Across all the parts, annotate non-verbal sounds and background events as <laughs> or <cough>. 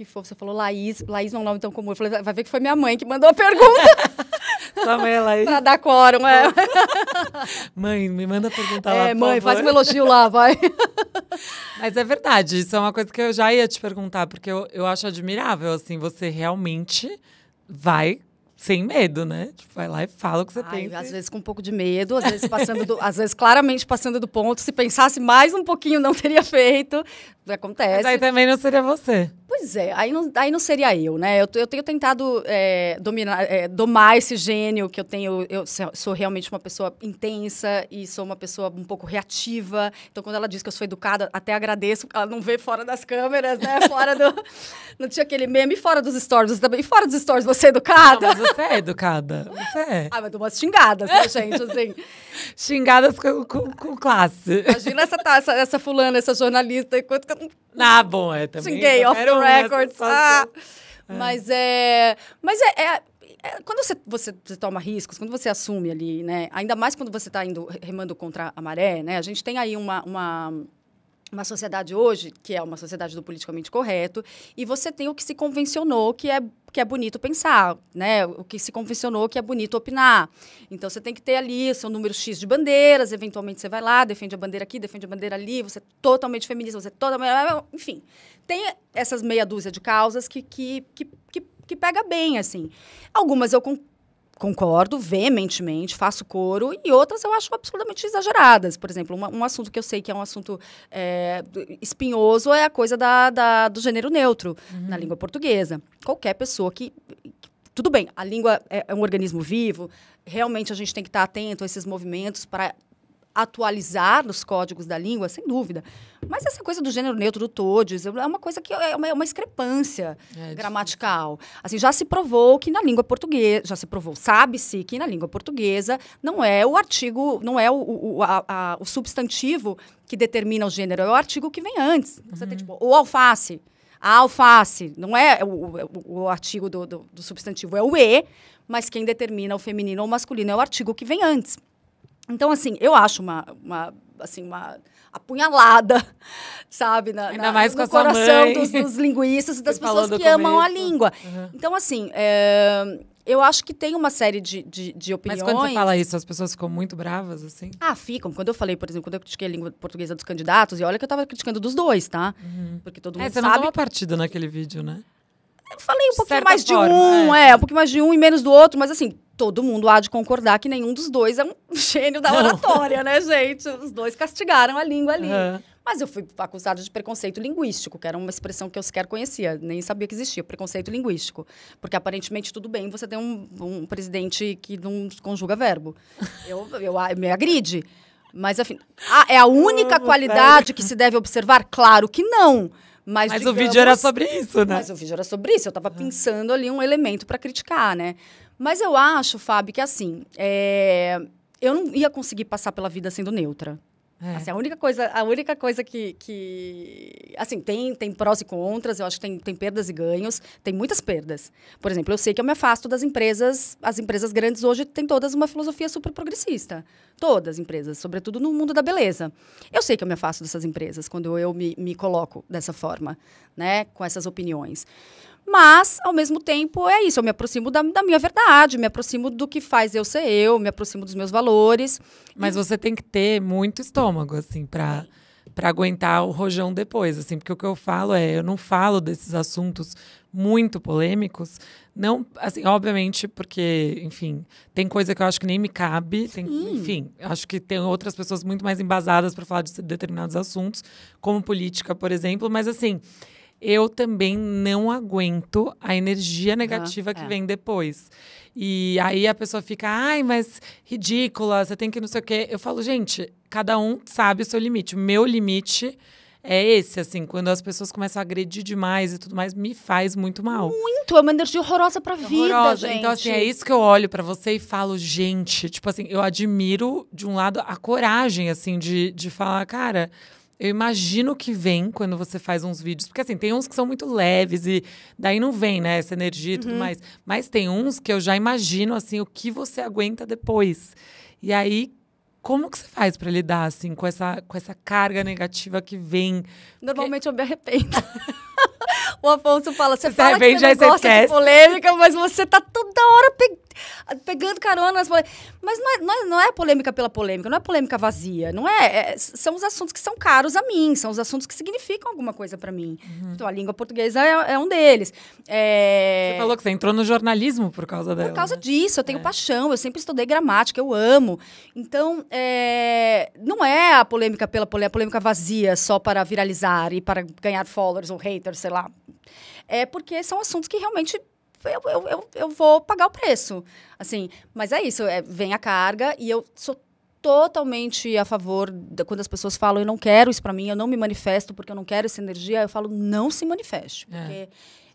que fofo. Você falou Laís. Laís não é um nome tão comum. Eu falei, vai ver que foi minha mãe que mandou a pergunta. <laughs> Sua mãe é Laís. pra dar quórum, é. <laughs> mãe, me manda perguntar é, lá, mãe, faz um elogio lá, vai. <laughs> Mas é verdade. Isso é uma coisa que eu já ia te perguntar, porque eu, eu acho admirável, assim, você realmente vai sem medo, né? Tipo, vai lá e fala o que você Ai, Às vezes com um pouco de medo, às vezes passando do, às vezes claramente passando do ponto. Se pensasse mais um pouquinho, não teria feito. Acontece. Mas aí também não seria você. Pois é, aí não, aí não seria eu, né? Eu, eu tenho tentado é, dominar, é, domar esse gênio que eu tenho. Eu sou realmente uma pessoa intensa e sou uma pessoa um pouco reativa. Então, quando ela diz que eu sou educada, até agradeço, porque ela não vê fora das câmeras, né? <laughs> Fora do. não tinha aquele meme fora dos stories também. Fora dos stories, você é educada? Não, mas você é educada. Você é. Ah, mas dou umas xingadas, né, gente? Assim. <laughs> xingadas com, com, com, classe. Imagina essa, tá, essa, essa fulana, essa jornalista, enquanto que eu. Ah, bom, é também. Xinguei, off the ah, é Ah. Mas é. Mas é, é, é quando você, você, você, toma riscos, quando você assume ali, né? Ainda mais quando você está indo remando contra a maré, né? A gente tem aí uma, uma uma sociedade hoje, que é uma sociedade do politicamente correto, e você tem o que se convencionou, que é que é bonito pensar, né? O que se convencionou que é bonito opinar. Então você tem que ter ali seu número X de bandeiras, eventualmente você vai lá, defende a bandeira aqui, defende a bandeira ali, você é totalmente feminista, você é totalmente. Enfim, tem essas meia dúzia de causas que, que, que, que, que pega bem, assim. Algumas eu con concordo veementemente, faço coro, e outras eu acho absolutamente exageradas. Por exemplo, uma, um assunto que eu sei que é um assunto é, espinhoso é a coisa da, da do gênero neutro uhum. na língua portuguesa. Qualquer pessoa que, que tudo bem, a língua é, é um organismo vivo, realmente a gente tem que estar atento a esses movimentos para atualizar os códigos da língua, sem dúvida. Mas essa coisa do gênero neutro, do todes, é uma coisa que é, é uma, é uma discrepância é, gramatical. Difícil. Assim, já se provou que na língua portuguesa, já se provou, sabe-se que na língua portuguesa não é o artigo, não é o, o, a, a, o substantivo que determina o gênero, é o artigo que vem antes. Uhum. Você tem, uhum. tipo, o alface, a alface, não é o, é o, o artigo do, do, do substantivo, é o e, mas quem determina o feminino ou o masculino é o artigo que vem antes. Então, assim, eu acho uma, uma assim, uma apunhalada, <laughs> sabe? Na, Ainda na, mais no coração dos, dos, linguistas e <laughs> das pessoas que amam a língua. Uhum. Então, assim, é, eu acho que tem uma série de, de, de, opiniões. Mas quando você fala isso, as pessoas ficam muito bravas, assim? Ah, ficam. Quando eu falei, por exemplo, quando eu critiquei a língua portuguesa dos candidatos, e olha que eu estava criticando dos dois, tá? Uhum. Porque todo é, mundo é, você sabe... você não toma partido naquele vídeo, né? Eu falei um pouquinho mais forma, de um, é. é. um pouquinho mais de um e menos do outro, mas assim, todo mundo há de concordar que nenhum dos dois é um <laughs> gênio da oratória, né, gente? Os dois castigaram a língua ali. Uhum. Mas eu fui acusada de preconceito linguístico, que era uma expressão que eu sequer conhecia, nem sabia que existia, preconceito linguístico. Porque aparentemente tudo bem você tem um, um presidente que não conjuga verbo. <laughs> Eu, eu, eu ah, me agride. Mas, afim, ah, é a única oh, qualidade velho. que se deve observar? Claro que não. Mas, mas digamos, o vídeo era sobre isso, né? Mas o vídeo era sobre isso. Eu estava ah. pensando ali um elemento para criticar, né? Mas eu acho, Fábio, que assim, é... eu não ia conseguir passar pela vida sendo neutra. É. Assim, a única coisa, a única coisa que, que assim, tem, tem prós e contras, eu acho que tem, tem perdas e ganhos, tem muitas perdas. Por exemplo, eu sei que eu me afasto das empresas, as empresas grandes hoje têm todas uma filosofia super progressista. Todas as empresas, sobretudo no mundo da beleza. Eu sei que eu me afasto dessas empresas quando eu me, me coloco dessa forma, né, com essas opiniões. Mas, ao mesmo tempo, é isso. Eu me aproximo da, da minha verdade, me aproximo do que faz eu ser eu, me aproximo dos meus valores. Mas e... você tem que ter muito estômago, assim, para para aguentar o rojão depois, assim, porque o que eu falo é, eu não falo desses assuntos muito polêmicos, não, assim, obviamente, porque, enfim, tem coisa que eu acho que nem me cabe, tem, enfim, acho que tem outras pessoas muito mais embasadas para falar de determinados assuntos, como política, por exemplo, mas assim, eu também não aguento a energia negativa ah, que é. vem depois. E aí a pessoa fica, ai, mas ridícula, você tem que não sei o quê. Eu falo, gente, cada um sabe o seu limite. O meu limite é esse, assim, quando as pessoas começam a agredir demais e tudo mais, me faz muito mal. Muito, é uma energia horrorosa pra horrorosa. vida, horrorosa. gente. Então, assim, é isso que eu olho para você e falo, gente, tipo assim, eu admiro, de um lado, a coragem, assim, de, de falar, cara eu imagino que vem quando você faz uns vídeos, porque assim, tem uns que são muito leves e daí não vem, né, essa energia e tudo uhum. mais. Mas tem uns que eu já imagino assim o que você aguenta depois. E aí como que você faz para lidar assim com essa com essa carga negativa que vem? Normalmente porque... eu me arrependo. <laughs> o Afonso fala, você, você fala que você não gosta de polêmica, mas você tá toda hora pegando ah, pegando caronas. Mas não é, não é, não é polêmica pela polêmica, não é polêmica vazia. Não é, é, São os assuntos que são caros a mim, são os assuntos que significam alguma coisa para mim. Uhum. Então, a língua portuguesa é, é um deles. É, você falou que você entrou no jornalismo por causa dela. Por causa né? disso, eu tenho é. paixão, eu sempre estudei gramática, eu amo. Então, é, não é a polêmica pela polêmica, a polêmica vazia só para viralizar e para ganhar followers ou haters, sei lá. É porque são assuntos que realmente eu, eu, eu, eu vou pagar o preço. Assim, mas é isso, é, vem a carga e eu sou totalmente a favor de, quando as pessoas falam eu não quero isso para mim, eu não me manifesto porque eu não quero essa energia, eu falo não se manifeste, é. porque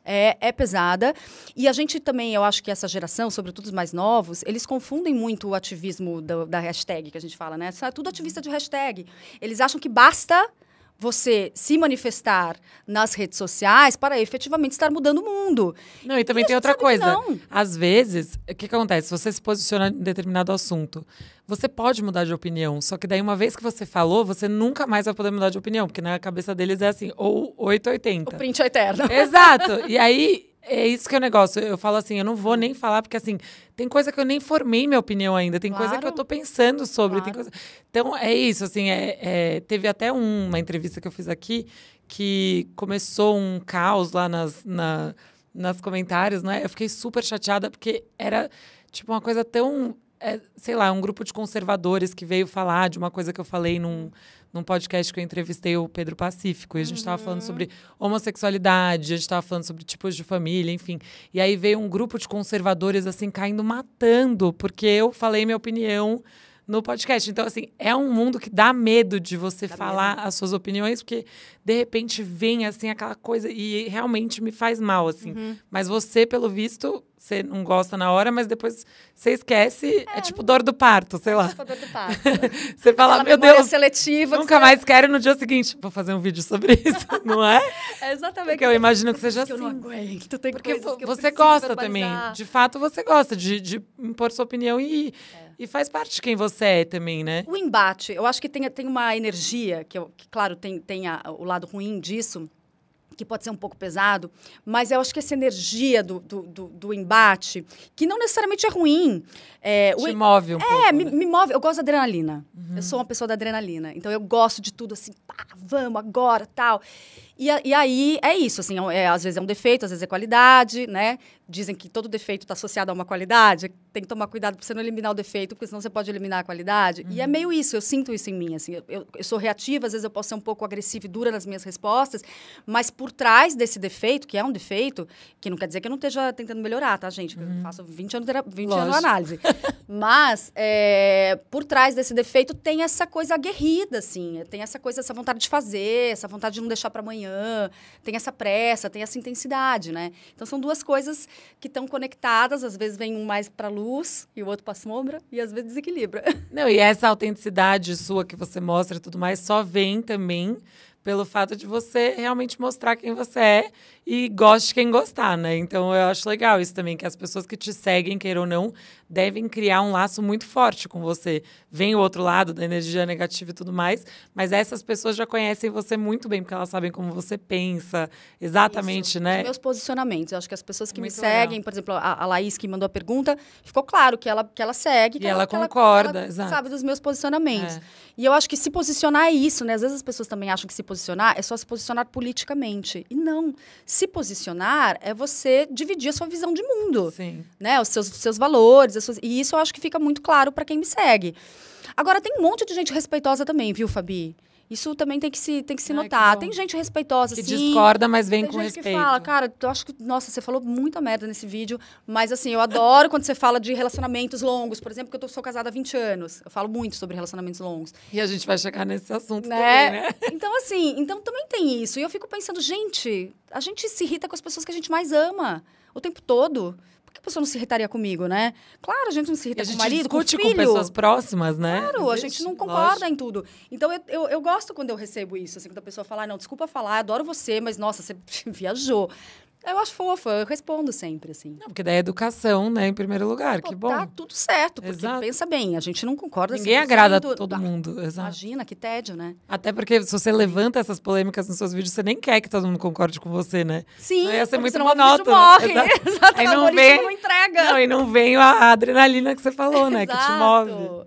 é. é, é pesada. E a gente também, eu acho que essa geração, sobretudo os mais novos, eles confundem muito o ativismo do, da hashtag que a gente fala, né? é Tudo ativista de hashtag. Eles acham que basta você se manifestar nas redes sociais para efetivamente estar mudando o mundo. Não, e também e tem outra coisa. Às vezes, o que, que acontece? Você se posiciona em determinado assunto. Você pode mudar de opinião, só que daí, uma vez que você falou, você nunca mais vai poder mudar de opinião, porque na cabeça deles é assim, ou 880. O print é eterno. Exato. E aí, é isso que é o negócio. Eu falo assim, eu não vou nem falar, porque assim, tem coisa que eu nem formei minha opinião ainda, tem claro. coisa que eu tô pensando sobre. Claro. Coisa... Então é isso, assim, é, é, teve até uma entrevista que eu fiz aqui que começou um caos lá nas, na, nas comentários, né? Eu fiquei super chateada, porque era tipo uma coisa tão é, sei lá, um grupo de conservadores que veio falar de uma coisa que eu falei num, num podcast que eu entrevistei o Pedro Pacífico. E a gente estava uhum. falando sobre homossexualidade, a gente estava falando sobre tipos de família, enfim. E aí veio um grupo de conservadores, assim, caindo matando, porque eu falei minha opinião no podcast. Então, assim, é um mundo que dá medo de você dá falar medo. as suas opiniões, porque de repente vem, assim, aquela coisa e realmente me faz mal, assim. Uhum. Mas você, pelo visto, você não gosta na hora, mas depois você esquece. É, é tipo dor do parto, sei é lá. Tipo dor do parto. <laughs> você fala, meu Deus, seletiva nunca mais é... quero no dia seguinte. Vou fazer um vídeo sobre <laughs> isso, não é? é exatamente. Porque eu imagino que seja que assim. Eu não assim. aguento, tem Porque você gosta verbalizar. também. De fato, você gosta de, de impor sua opinião e ir. É. E faz parte de quem você é também, né? O embate. Eu acho que tem, tem uma energia, que, que claro, tem, tem a, o lado ruim disso, que pode ser um pouco pesado, mas eu acho que essa energia do, do, do, do embate, que não necessariamente é ruim. É, Te o, move um é, pouco. É, me, né? me, move. Eu gosto da adrenalina. Uhum. Eu sou uma pessoa da adrenalina. Então eu gosto de tudo assim, pá, vamos agora, tal. E, e aí é isso, assim, é, é, às vezes é um defeito, às vezes é qualidade, né? Dizem que todo defeito está associado a uma qualidade, tem que tomar cuidado para você não eliminar o defeito, porque senão você pode eliminar a qualidade. Uhum. E é uhum. meio isso, eu sinto isso em mim, assim, eu, eu, sou reativa, às vezes eu posso ser um pouco agressiva e dura nas minhas respostas, mas por trás desse defeito, que é um defeito, que não quer dizer que eu não esteja tentando melhorar, tá, gente? Uhum. Eu faço 20 anos, 20 anos de análise. <laughs> mas é, por trás desse defeito tem essa coisa aguerrida, assim, tem essa coisa, essa vontade de fazer, essa vontade de não deixar para amanhã, manhã, tem essa pressa, tem essa intensidade, né? Então são duas coisas que estão conectadas, às vezes vem um mais para luz e o outro para sombra e às vezes desequilibra. Não, e essa autenticidade sua que você mostra e tudo mais só vem também pelo fato de você realmente mostrar quem você é e goste quem gostar, né? Então eu acho legal isso também, que as pessoas que te seguem, queira ou não, devem criar um laço muito forte com você. Vem o outro lado da energia negativa e tudo mais, mas essas pessoas já conhecem você muito bem, porque elas sabem como você pensa, exatamente, isso. né? Os meus posicionamentos. Eu acho que as pessoas que muito me legal. seguem, por exemplo, a, a Laís que mandou a pergunta, ficou claro que ela, que ela segue. Que e ela, ela concorda, ela, ela, sabe dos meus posicionamentos. É. E eu acho que se posicionar é isso, né? Às vezes as pessoas também acham que se posicionar posicionar é só se posicionar politicamente. E não. Se posicionar é você dividir a sua visão de mundo. Sim. Né? Os seus, seus valores. Suas... E isso eu acho que fica muito claro para quem me segue. Agora, tem um monte de gente respeitosa também, viu, Fabi? Isso também tem que se, tem que se Ai, notar. Que tem gente respeitosa, que sim. Que discorda, mas vem tem com gente respeito. que fala, cara, eu acho que, nossa, você falou muita merda nesse vídeo, mas assim, eu adoro quando você fala de relacionamentos longos, por exemplo, que eu tô, sou casada há 20 anos. Eu falo muito sobre relacionamentos longos. E a gente vai chegar nesse assunto né? também, né? Então, assim, então também tem isso. E eu fico pensando, gente, a gente se irrita com as pessoas que a gente mais ama o tempo todo que a pessoa não se irritaria comigo, né? Claro, a gente não se irrita e com o marido, com o filho. com pessoas próximas, né? Claro, a gente, a gente não concorda lógico. em tudo. Então, eu, eu, eu, gosto quando eu recebo isso, assim, quando a pessoa fala, não, desculpa falar, adoro você, mas, nossa, você <laughs> viajou. Eu acho fofa, eu respondo sempre, assim. Não, porque daí é educação, né, em primeiro lugar, Pô, que tá bom. Tá tudo certo, porque Exato. pensa bem, a gente não concorda... Ninguém agrada todo mundo, Exato. Imagina, que tédio, né? Até porque se você levanta essas polêmicas nos seus vídeos, você nem quer que todo mundo concorde com você, né? Sim, não ia ser muito monótono. morre, exato, <laughs> exato aí não vem, não entrega. Não, e não vem a adrenalina que você falou, né, que te move.